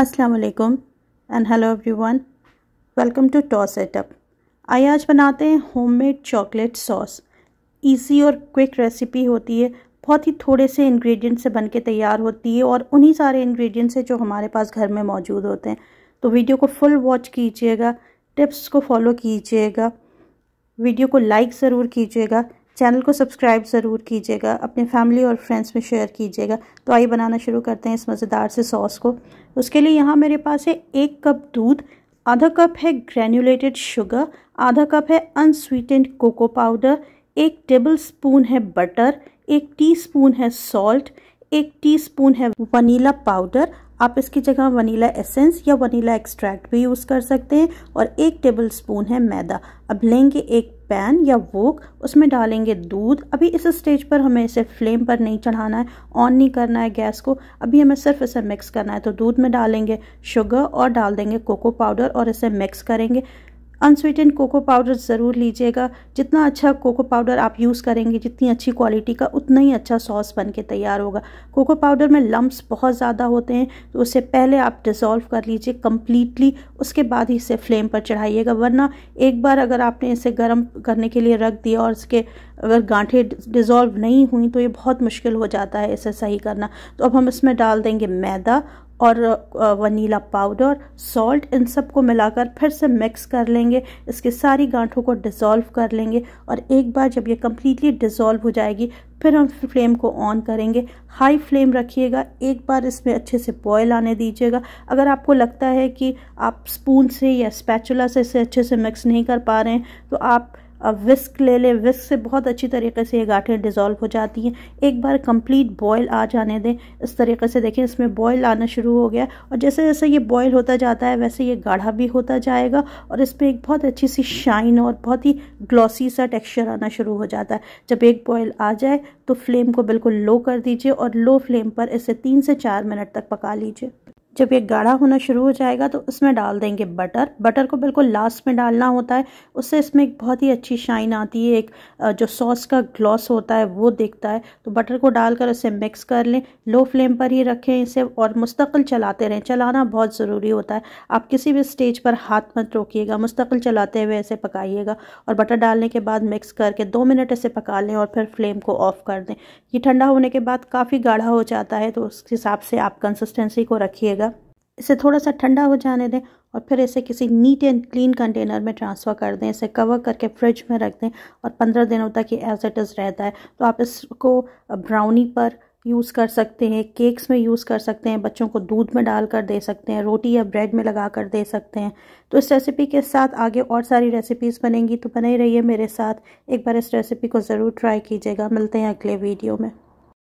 असलकम and hello everyone welcome to toss setup आइए आज बनाते हैं होममेड चॉकलेट सॉस इजी और क्विक रेसिपी होती है बहुत ही थोड़े से इंग्रेडिएंट से बन के तैयार होती है और उन्हीं सारे इंग्रेडिएंट से जो हमारे पास घर में मौजूद होते हैं तो वीडियो को फुल वॉच कीजिएगा टिप्स को फॉलो कीजिएगा वीडियो को लाइक ज़रूर कीजिएगा चैनल को सब्सक्राइब ज़रूर कीजिएगा अपने फैमिली और फ्रेंड्स में शेयर कीजिएगा तो आइए बनाना शुरू करते हैं इस मज़ेदार से सॉस को उसके लिए यहाँ मेरे पास है एक कप दूध आधा कप है ग्रेन्यूलेटेड शुगर आधा कप है अनस्वीटेंड कोको पाउडर एक टेबल स्पून है बटर एक टीस्पून है सॉल्ट एक टीस्पून है वनीला पाउडर आप इसकी जगह वनीला एसेंस या वनीला एक्सट्रैक्ट भी यूज़ कर सकते हैं और एक टेबल स्पून है मैदा अब लेंगे एक पैन या वोक उसमें डालेंगे दूध अभी इस स्टेज पर हमें इसे फ्लेम पर नहीं चढ़ाना है ऑन नहीं करना है गैस को अभी हमें सिर्फ इसे मिक्स करना है तो दूध में डालेंगे शुगर और डाल देंगे कोको पाउडर और इसे मिक्स करेंगे अनस्वीटेंड कोको पाउडर ज़रूर लीजिएगा जितना अच्छा कोको पाउडर आप यूज़ करेंगे जितनी अच्छी क्वालिटी का उतना ही अच्छा सॉस बन के तैयार होगा कोको पाउडर में लम्ब्स बहुत ज़्यादा होते हैं तो उससे पहले आप डिज़ोल्व कर लीजिए कम्प्लीटली उसके बाद ही इसे फ्लेम पर चढ़ाइएगा वरना एक बार अगर आपने इसे गर्म करने के लिए रख दिया और इसके अगर गांठे डिज़ोल्व नहीं हुई तो ये बहुत मुश्किल हो जाता है इसे सही करना तो अब हम इसमें डाल देंगे मैदा और वनीला पाउडर सॉल्ट इन सब को मिलाकर फिर से मिक्स कर लेंगे इसके सारी गांठों को डिज़ोल्व कर लेंगे और एक बार जब ये कम्प्लीटली डिज़ोल्व हो जाएगी फिर हम फ्लेम को ऑन करेंगे हाई फ्लेम रखिएगा एक बार इसमें अच्छे से बॉयल आने दीजिएगा अगर आपको लगता है कि आप स्पून से या स्पैचुला से इसे अच्छे से मिक्स नहीं कर पा रहे हैं तो आप अब विस्क ले लें विस्क से बहुत अच्छी तरीके से ये गाठें डिज़ोल्व हो जाती हैं एक बार कंप्लीट बॉयल आ जाने दें इस तरीके से देखें इसमें बॉयल आना शुरू हो गया और जैसे जैसे ये बॉयल होता जाता है वैसे ये गाढ़ा भी होता जाएगा और इस पर एक बहुत अच्छी सी शाइन और बहुत ही ग्लॉसी सा टेक्स्चर आना शुरू हो जाता है जब एक बॉयल आ जाए तो फ्लेम को बिल्कुल लो कर दीजिए और लो फ्लेम पर इसे तीन से चार मिनट तक पका लीजिए जब ये गाढ़ा होना शुरू हो जाएगा तो उसमें डाल देंगे बटर बटर को बिल्कुल लास्ट में डालना होता है उससे इसमें एक बहुत ही अच्छी शाइन आती है एक जो सॉस का ग्लॉस होता है वो दिखता है तो बटर को डालकर उसे मिक्स कर लें लो फ्लेम पर ही रखें इसे और मुस्तकिल चलाते रहें चलाना बहुत ज़रूरी होता है आप किसी भी स्टेज पर हाथ मत रोकिएगा मुस्तकिल चलाते हुए इसे पकाइएगा और बटर डालने के बाद मिक्स करके दो मिनट इसे पका लें और फिर फ्लेम को ऑफ़ कर दें ये ठंडा होने के बाद काफ़ी गाढ़ा हो जाता है तो उस हिसाब से आप कंसिस्टेंसी को रखिएगा इसे थोड़ा सा ठंडा हो जाने दें और फिर इसे किसी नीट एंड क्लीन कंटेनर में ट्रांसफ़र कर दें इसे कवर करके फ्रिज में रख दें और पंद्रह दिनों तक ये एज इट इज़ रहता है तो आप इसको ब्राउनी पर यूज़ कर सकते हैं केक्स में यूज़ कर सकते हैं बच्चों को दूध में डाल कर दे सकते हैं रोटी या ब्रेड में लगा कर दे सकते हैं तो इस रेसिपी के साथ आगे और सारी रेसिपीज़ बनेंगी तो बने रहिए मेरे साथ एक बार इस रेसिपी को ज़रूर ट्राई कीजिएगा मिलते हैं अगले वीडियो में